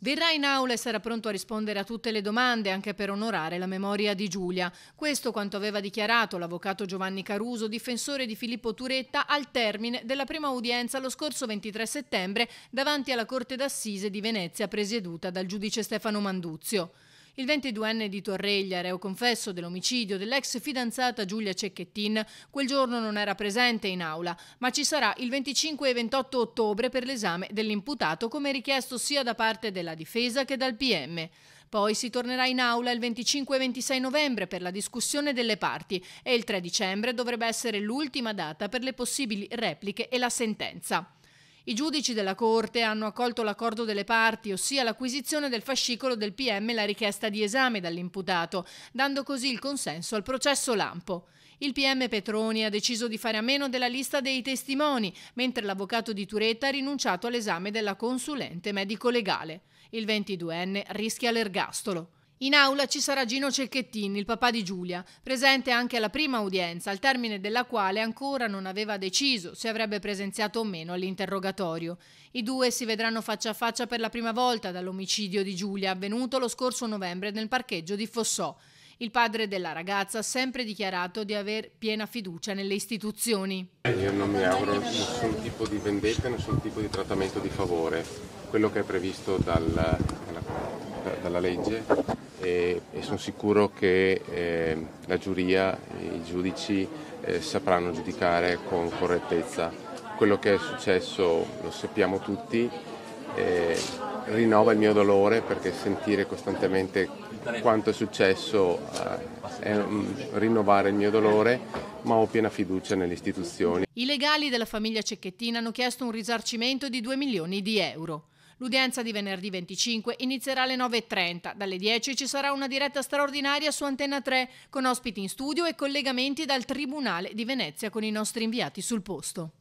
Verrà in aula e sarà pronto a rispondere a tutte le domande anche per onorare la memoria di Giulia. Questo quanto aveva dichiarato l'avvocato Giovanni Caruso, difensore di Filippo Turetta, al termine della prima udienza lo scorso 23 settembre davanti alla Corte d'Assise di Venezia presieduta dal giudice Stefano Manduzio. Il 22enne di Torreglia, reo confesso dell'omicidio dell'ex fidanzata Giulia Cecchettin, quel giorno non era presente in aula, ma ci sarà il 25 e 28 ottobre per l'esame dell'imputato come richiesto sia da parte della difesa che dal PM. Poi si tornerà in aula il 25 e 26 novembre per la discussione delle parti e il 3 dicembre dovrebbe essere l'ultima data per le possibili repliche e la sentenza. I giudici della Corte hanno accolto l'accordo delle parti, ossia l'acquisizione del fascicolo del PM e la richiesta di esame dall'imputato, dando così il consenso al processo Lampo. Il PM Petroni ha deciso di fare a meno della lista dei testimoni, mentre l'avvocato di Turetta ha rinunciato all'esame della consulente medico-legale. Il 22enne rischia l'ergastolo. In aula ci sarà Gino Cecchettini, il papà di Giulia, presente anche alla prima udienza, al termine della quale ancora non aveva deciso se avrebbe presenziato o meno all'interrogatorio. I due si vedranno faccia a faccia per la prima volta dall'omicidio di Giulia avvenuto lo scorso novembre nel parcheggio di Fossò. Il padre della ragazza ha sempre dichiarato di aver piena fiducia nelle istituzioni. Io non mi auguro nessun tipo di vendetta, nessun tipo di trattamento di favore. Quello che è previsto dal, dalla legge e, e sono sicuro che eh, la giuria, i giudici eh, sapranno giudicare con correttezza. Quello che è successo lo sappiamo tutti, eh, rinnova il mio dolore perché sentire costantemente quanto è successo eh, è mm, rinnovare il mio dolore, ma ho piena fiducia nelle istituzioni. I legali della famiglia Cecchettina hanno chiesto un risarcimento di 2 milioni di euro. L'udienza di venerdì 25 inizierà alle 9.30. Dalle 10 ci sarà una diretta straordinaria su Antenna 3 con ospiti in studio e collegamenti dal Tribunale di Venezia con i nostri inviati sul posto.